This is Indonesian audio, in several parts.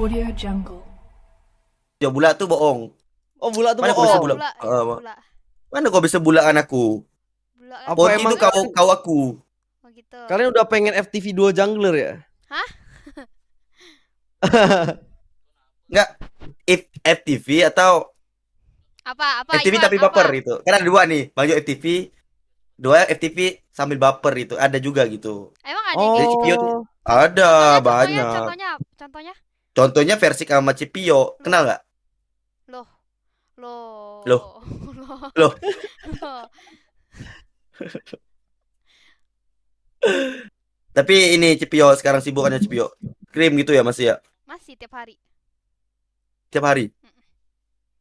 Audio Jungle. Ya bulat tuh bohong. Oh bulat tuh mana bohong. Ah, eh, mana kau bisa bulat? Uh, Mana kau bisa bulat aku? Bulat. Apa itu emang... kau kau aku. Oh gitu. Kalian udah pengen FTV 2 jungler ya? Hah? Enggak. If FTV atau apa apa FTV Iwan, tapi apa? baper itu. Karena ada dua nih, banyak FTV dua FTV sambil baper itu ada juga gitu. Emang ada oh. gitu? Ada contohnya, banyak. Contohnya, contohnya? Contohnya versi sama Cipio, kenal nggak? Loh. Loh. Loh. Loh. lo. Tapi ini Cipio sekarang sibukannya Cipio. Krim gitu ya masih ya? Masih tiap hari. Tiap hari.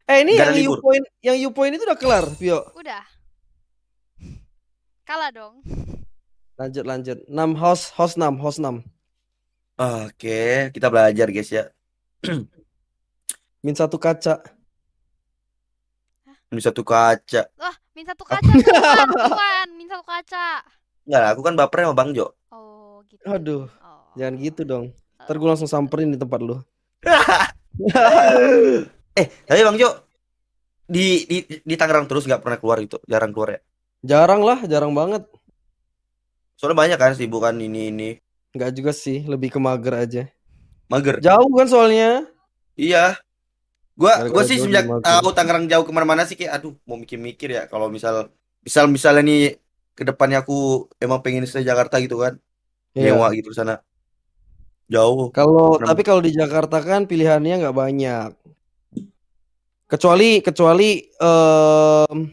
Eh ini yang libur. you point yang you point itu udah kelar, Pio. Udah. Kalah dong. Lanjut lanjut. 6 host host 6, host 6. Oke, kita belajar guys ya. Min satu kaca. Min satu kaca. Wah, min satu kaca bukan, Min satu kaca. Enggak aku kan baper sama Bang Jo. Oh, gitu. Aduh. Oh. Jangan gitu dong. Entar oh. gue langsung samperin di tempat lu. eh, tapi Bang Jo di di di Tangerang terus nggak pernah keluar gitu, jarang keluar ya? Jarang lah, jarang banget. Soalnya banyak kan sih bukan ini ini. Enggak juga sih, lebih ke mager aja. Mager. Jauh kan soalnya. Iya. Gua Gara gua sih sejak tahu Tangerang jauh kemana mana sih kayak aduh mau mikir-mikir ya kalau misal misal misalnya nih ke depannya aku emang pengen stay Jakarta gitu kan. Iya. Nyewa gitu sana. Jauh. Kalau tapi kalau di Jakarta kan pilihannya nggak banyak. Kecuali kecuali um,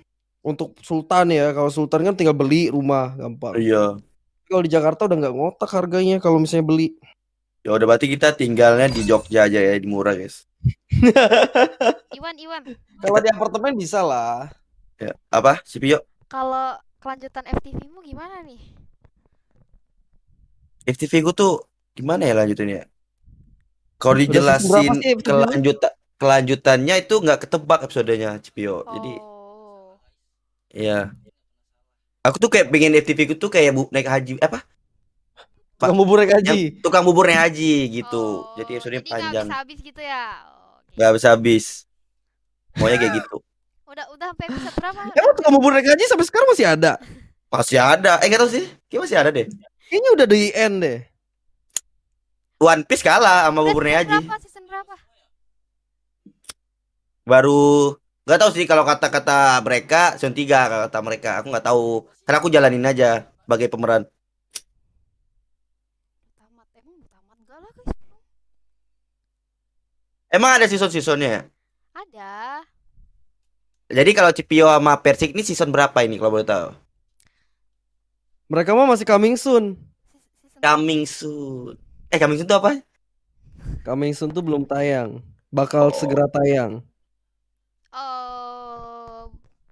untuk Sultan ya, kalau Sultan kan tinggal beli rumah gampang. Iya kalau di Jakarta udah nggak ngotak harganya kalau misalnya beli. Ya udah berarti kita tinggalnya di Jogja aja ya di murah guys. Iwan Iwan. Kalau di apartemen bisa lah. Ya, apa si Pio? Kalau kelanjutan FTV mu gimana nih? FTV ku tuh gimana ya lanjutannya? Kalau dijelasin kelanjutan kelanjutannya itu nggak ketebak episodenya Cipio. Oh. Jadi ya Aku tuh kayak pengen FTV ku tuh kayak bu, naik haji apa? Pak, tukang bubur naik haji. tukang bubur naik haji gitu. Oh, jadi episode panjang. Gak bisa habis gitu ya. Oh, Gak bisa habis. Maunya kayak ah. gitu. udah udah sampai episode berapa? Emang tukang bubur naik haji sampai sekarang masih ada? Masih ada. Eh gak tau sih. Kayaknya masih ada deh. Kayaknya udah di end deh. One Piece kalah sama bubur naik haji. Berapa season berapa? Baru nggak tahu sih kalau kata-kata mereka season 3 kata mereka aku nggak tahu karena aku jalanin aja sebagai pemeran Emang ada season-seasonnya? Ada. Jadi kalau Cipio sama Persik ini season berapa ini kalau boleh tahu? Mereka mah masih coming soon. Coming soon. Eh coming soon itu apa? Coming soon tuh belum tayang. Bakal oh. segera tayang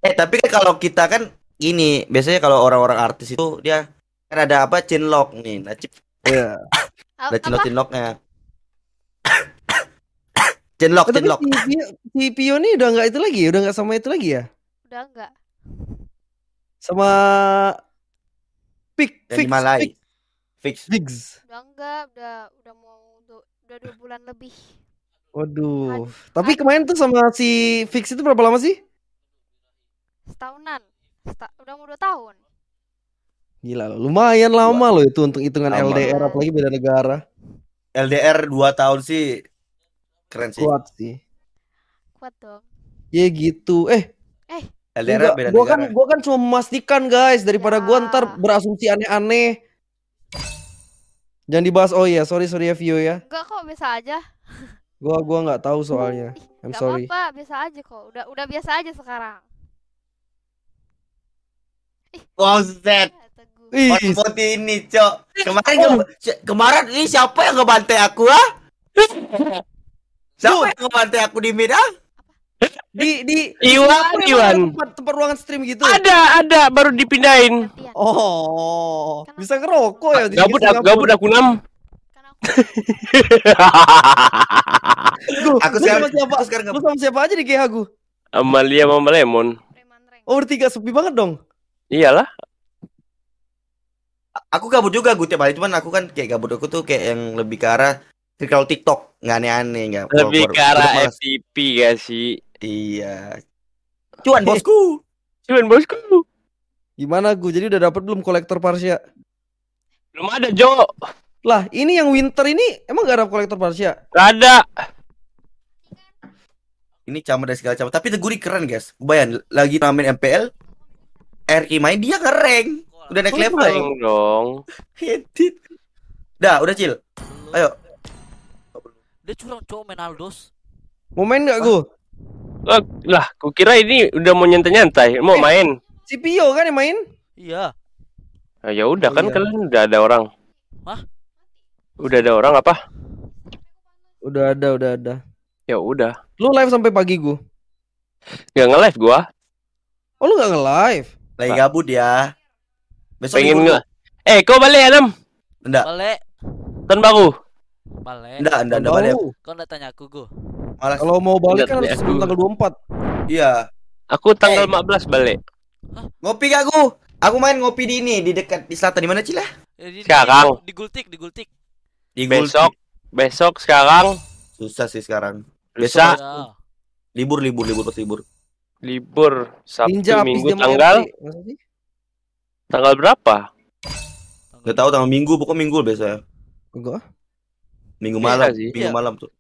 eh tapi kan kalau kita kan ini biasanya kalau orang-orang artis itu dia kan ada apa chinlock nih nah iya. ada chinlock chinlocknya chinlock chinlock si, si Pio nih udah nggak itu lagi ya? udah nggak sama itu lagi ya udah nggak sama Pick fix, Malai. Fix. Fix. Udah enggak, udah udah mau udah, dua bulan lebih. Waduh. Tapi kemarin tuh sama si Fix itu berapa lama sih? setahunan Seta udah mau dua tahun gila lumayan lama loh itu untuk hitungan lama. LDR apalagi beda negara LDR dua tahun sih keren sih kuat sih kuat dong ya gitu eh eh LDR Enggak, beda gua kan negara. kan gua kan cuma memastikan guys daripada ya. gua ntar berasumsi aneh-aneh jangan dibahas oh iya sorry sorry ya Vio ya Enggak kok bisa aja gua gua nggak tahu soalnya I'm gak sorry apa, apa biasa aja kok udah udah biasa aja sekarang Wowzet. Iya, Boti ini, Cok. Kemarin oh. ke kemarin ini siapa yang ngebantai aku, ah? siapa yang ngebantai aku di mid, ah? Di di Iwan Iwan tempat, tempat ruangan stream gitu. Ada, ada, baru dipindahin. Oh. Bisa ngerokok ya Gabut gitu aku, gabut aku 6. Duh, aku sekarang, sama siapa? Aku sekarang lu sama siapa aja di GH gue? Amalia sama Lemon. Oh, bertiga sepi banget dong. Iyalah. Aku gabut juga gue tiap hari cuman aku kan kayak gabut aku tuh kayak yang lebih ke arah kalau TikTok nggak aneh-aneh nggak lebih ke arah FTP gak sih iya cuan bosku cuan bosku gimana gue jadi udah dapet belum kolektor parsia belum ada Jo lah ini yang winter ini emang gak ada kolektor parsia gak ada ini camer dari segala camer. tapi Teguri keren guys Bayan lagi ramen MPL Erki main dia ngereng udah naik level dong edit dah udah cil ayo dia curang cowok main Aldos mau main gak gue lah, lah gue kira ini udah mau nyantai-nyantai mau eh, main si Pio kan yang main iya nah, ya udah oh, kan iya. kalian udah ada orang Hah? udah ada orang apa udah ada udah ada ya udah lu live sampai pagi gue Gak nge-live gua Oh lu gak nge-live lagi Pak. gabut ya. Besok Pengen nggak? Eh, kau balik ya, Nam? Enggak. Balik. Tahun baru. Balik. Enggak, enggak, enggak balik. Kau enggak tanya aku, Gu. Malas. kalau mau balik kan harus tanggal 24. Iya. Aku tanggal 15 eh. belas balik. Ngopi gak aku? Aku main ngopi di ini, di dekat di selatan di mana Cila? Ya? Eh, sekarang. Di, Gultik, di Gultik. Di besok, besok sekarang. susah sih sekarang. Besok Bisa. Libur, libur, libur pas libur libur Sabtu Ninja Minggu tanggal Maksudnya? tanggal berapa? Gak tahu tanggal Minggu pokok Minggu biasa. Enggak. Minggu Bisa iya malam, sih. Minggu ya. malam tuh.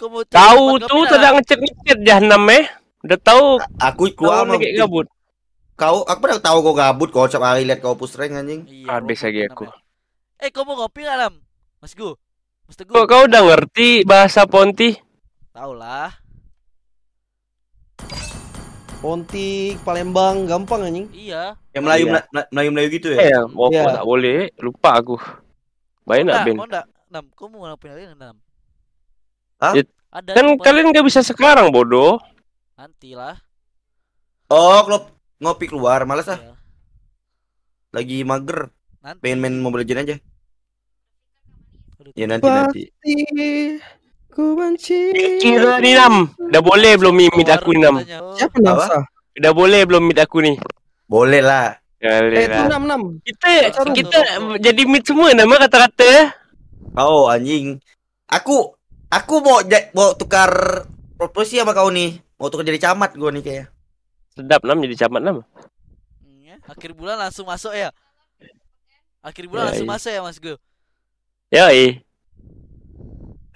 Kemudian tahu tuh sedang ngecek ngecek dah eh. Udah tahu aku keluar mau kayak gabut. Kau aku pernah tahu kau gabut kau cap hari lihat kau pusreng anjing. Iya, Habis ah, lagi aku. Eh, kau mau kopi nggak Lam? Mas Gu. Mas Teguh. kau udah ngerti bahasa Ponti? Tahu lah. Pontik, Palembang, gampang anjing. Iya. Yang Melayu iya. Melayu Melayu gitu ya. Eh, mau iya. tak boleh, lupa aku. Baik enggak Ben? Kau enggak, kau mau ngapain lagi enam? Hah? Ada kan kalian nggak bisa sekarang bodoh. Nantilah. Oh, klub ngopi keluar, males ah. Iya. Lagi mager. Pengen main Mobile Legends aja. Ya nanti nanti. Ku benci. Kira ni Nam. Dah boleh belum ni aku ni Nam? Siapa Dah boleh belum meet aku ni? Boleh lah. Boleh eh, lah. enam enam. Kita kita jadi meet semua nama kata-kata. Oh anjing. Aku aku mau mau tukar proposi sama kau nih. Mau tukar jadi camat gua nih kayak. Sedap enam jadi camat enam? Hmm, ya. akhir bulan langsung masuk ya. Akhir bulan ya, langsung ya. masuk ya Mas ya Yoi.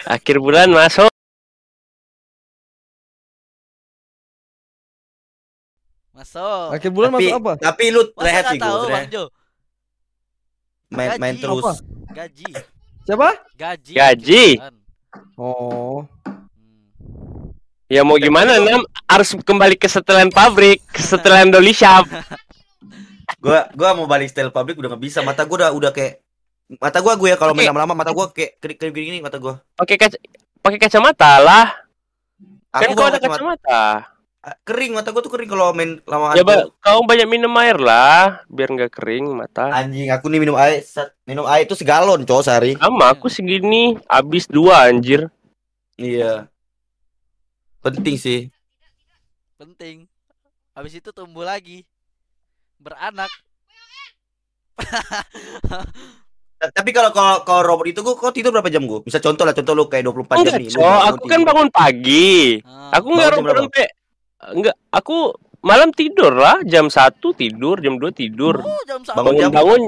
Akhir bulan masuk. Masuk. Akhir bulan tapi, masuk apa? Tapi lu rehat sih tahu, Main main terus. Apa? Gaji. Siapa? Gaji. Gaji. Oh. Hmm. Ya mau gimana Nam harus kembali ke setelan pabrik, setelan Dolly Shop. gua gua mau balik setel pabrik udah nggak bisa mata gua udah udah kayak Mata gua gue ya kalau okay. main lama-lama mata gua kayak kering-kering gini mata gua. Pakai kaca pakai kacamata lah. Aku kan gua ada kacamata. Ah, kering mata gua tuh kering kalau main lama. Ya ba, kau banyak minum air lah biar nggak kering mata. Anjing, aku nih minum air minum air itu segalon cowok sehari. Sama aku iya. segini habis dua anjir. Iya. Penting sih. Penting. Habis itu tumbuh lagi. Beranak. Tapi kalau kalau kalau robot itu gua kok tidur berapa jam gua? Bisa contoh lah contoh lu kayak 24 enggak, jam nih. Oh, aku aku kan bangun pagi. Ah. Aku enggak robot sampai enggak aku malam tidur lah jam satu tidur jam dua tidur oh, jam 1. bangun jam... bangun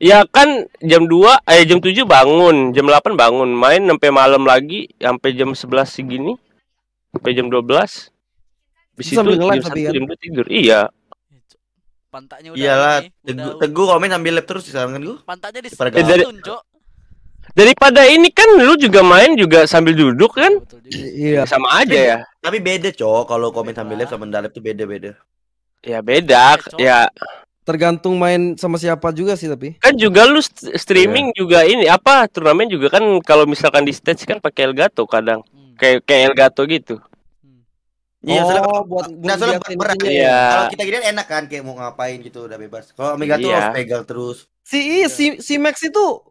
ya kan jam dua eh jam tujuh bangun jam delapan bangun main sampai malam lagi sampai jam sebelas segini sampai jam dua belas. Habis itu jam satu kan? jam dua tidur. Iya, pantaknya udah iyalah teguh, udah... teguh komen ambil lab terus disarankan gua pantaknya di ya, dari... daripada ini kan lu juga main juga sambil duduk kan iya ya, sama aja ya tapi beda cok kalau komen sambil lep sama dalep tuh beda beda ya beda iya, ya tergantung main sama siapa juga sih tapi kan juga lu streaming yeah. juga ini apa turnamen juga kan kalau misalkan di stage kan pakai Elgato kadang hmm. kayak kayak Elgato gitu Iya, oh, soalnya buat nah, soalnya berat. berat. Ya. Iya. Kalau kita gini enak kan kayak mau ngapain gitu udah bebas. Kalau Omega iya. tuh harus pegal terus. Si iya. si si Max itu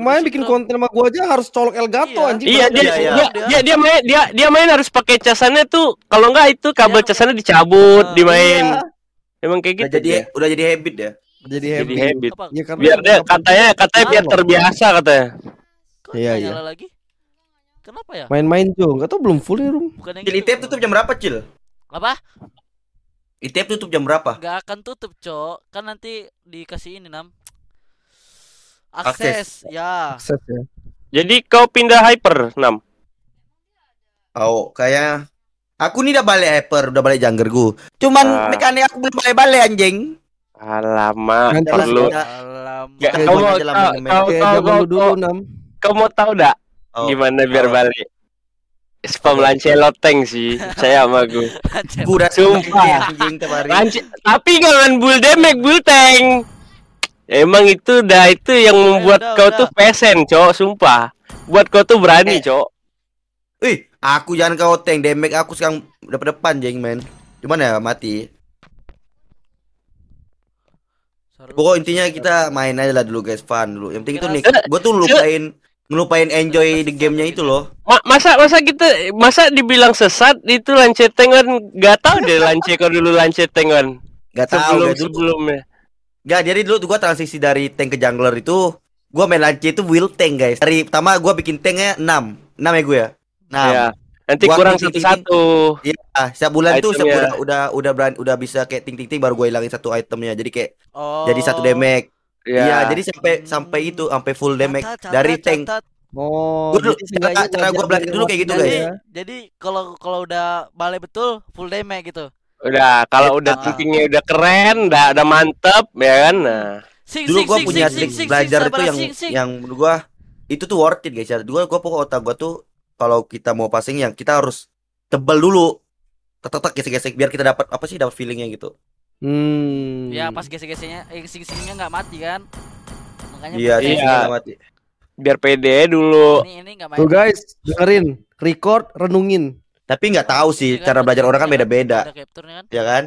main bikin konten sama gua aja harus colok Elgato iya. anjing. Iya, dia, iya, iya. Dia, iya. dia dia main dia dia main harus pakai casannya tuh kalau enggak itu kabel iya. casannya dicabut, uh, dimain. Iya. Emang kayak gitu. Udah jadi ya. udah jadi habit ya. Jadi habit. Jadi habit. Ya, biar dia katanya katanya biar terbiasa katanya. iya, iya. lagi? Kenapa ya? Main-main Jo, enggak tau belum full nih ya, room. Bukan yang Cil, gitu. ITF tutup jam berapa, Cil? Apa? ITF tutup jam berapa? Gak akan tutup, Cok. Kan nanti dikasih ini, Nam. Akses, Akses. ya. Akses ya. Jadi kau pindah hyper, Nam. Oh, kayak aku ini udah balik hyper, udah balik jangger gue. Cuman uh. mekanik aku belum balik-balik anjing. Alamak, perlu. Alamak. Kau kamu, kamu, kamu, kamu, mau tau, kamu, Oh. Gimana biar oh. balik? Spam Lancelot tank sih, saya sama gue. Burat sumpah. Lance tapi jangan bull damage bull tank. Ya, emang itu dah itu yang membuat udah, kau tuh pesen, cok, sumpah. Buat kau tuh berani, eh. cok. ih aku jangan kau tank damage aku sekarang depan depan jeng men. Cuman ya mati. Pokok intinya kita main aja lah dulu guys, fun dulu. Yang penting itu ya, nih, ya. gua tuh ya. lupain ngelupain enjoy di gamenya itu loh Ma masa masa kita masa dibilang sesat itu tengon gak tau deh kok dulu tengon gak tau sebelum sebelumnya gak jadi dulu tuh gua transisi dari tank ke jungler itu gua main lance itu wild tank guys dari pertama gua bikin tanknya 6 6 ya gue ya 6 ya. Nanti gua kurang satu-satu. ya -satu. setiap bulan itu udah udah udah berani udah bisa kayak ting ting ting baru gua hilangin satu itemnya. Jadi kayak oh. jadi satu damage. Iya, yeah. jadi sampai sampai itu sampai full damage catat, catat, dari tank. Catat. Oh, gua dulu, cara, cara gue belajar dulu kayak gitu guys. Ya. Jadi kalau kalau udah balik betul full damage gitu. Udah, kalau udah nah. tankingnya udah keren, udah udah mantep ya kan. Nah. Sing, dulu gue punya sing, sing, belajar sing, itu yang sing, yang menurut gue itu tuh worth it guys. Gue gue pokok otak gue tuh kalau kita mau passing yang kita harus tebel dulu tetek-tetek gesek-gesek gitu, biar kita dapat apa sih dapat feelingnya gitu Hmm. Ya pas gesek-geseknya, eh, sing-singnya nggak mati kan? Makanya iya, iya. mati. Biar pede dulu. Ini ini nggak Tuh guys, dengerin, record, renungin. Tapi nggak tahu sih iya, kan? cara belajar orang kan, iya, kan? beda-beda. Kan? Ya kan?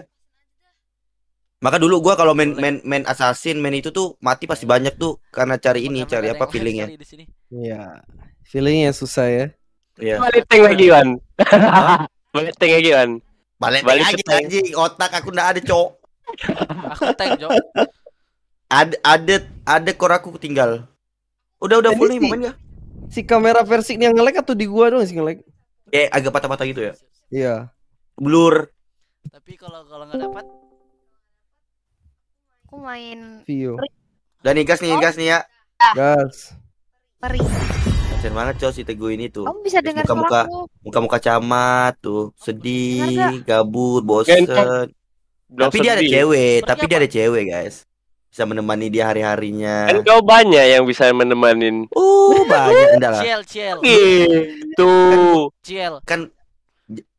Maka dulu gua kalau main main main assassin main itu tuh mati pasti banyak tuh karena cari ini, cari apa feelingnya. Iya. Feelingnya susah ya. Iya. Balik tank lagi, kan? Balik tank lagi, kan? Balik, balik lagi anjing, otak aku ndak ada, Cok. aku tag Jo. Ada ada ada kor aku tinggal. Udah udah mulai si, Si kamera versi ini yang nge-lag atau di gua doang sih nge-lag? Eh agak patah-patah gitu ya. Iya. Blur. Tapi kalau kalau enggak dapat aku main Vio. Dan nih gas nih, oh. gas nih ya. Gas. Peri. Kasian banget cowok si Teguh ini tuh. Kamu bisa dengar muka muka, muka camat tuh, sedih, gabut, bosen tapi dia ada cewek, Seperti tapi apa? dia ada cewek guys. Bisa menemani dia hari-harinya. Kan kau banyak yang bisa menemani. Uh, oh, banyak enggak lah. Ciel, ciel. Gitu. Ciel. Kan,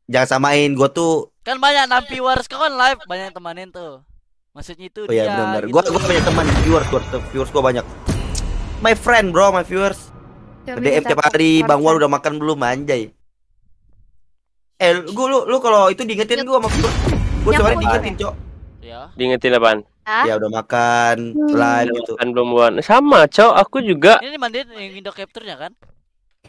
jangan samain gua tuh. Kan banyak nampi viewers kau kan live banyak yang temanin tuh. Maksudnya itu oh, iya, dia. Iya benar. Gitu. Gua gua banyak teman viewers, gua viewers gua banyak. My friend bro, my viewers. DM tiap hari, Bang War kan? udah makan belum anjay? Eh, gua lu lu kalau itu diingetin iya. gua sama Gue sebenarnya diingetin, Cok. Ya. Diingetin apaan? Hah? Ya udah makan, hmm. lain gitu. Kan belum buat. Sama, Cok. Aku juga. Ini mandiin yang Indo capture-nya kan?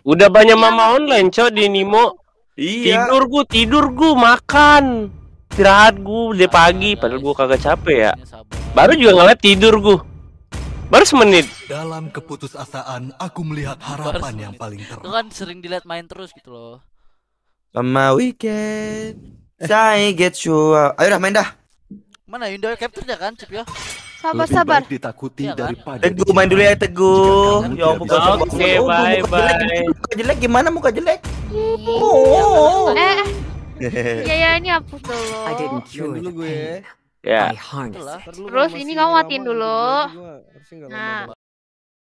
Udah banyak ya. mama online, Cok, di Nimo. Iya. Tidur gua, tidur gua, makan. Istirahat gua dari pagi, iya, padahal gua kagak capek ya. Baru juga ngeliat tidur gua. Baru semenit. Dalam keputusasaan, aku melihat harapan yang paling terang. Itu kan sering dilihat main terus gitu loh. Sama weekend. Sai you Ayo dah main dah. Mana Yunda capture dah kan, Cip ya? Sabar sabar. ditakuti ya, daripada Teguh main dulu ya Teguh. Ya ampun kau Oke, bye bye. Muka jelek gimana muka jelek? Oh. Ya eh. eh. Ya ya ini hapus dulu. Dulu gue. Ya. Terus ini kamu matiin dulu. Nah.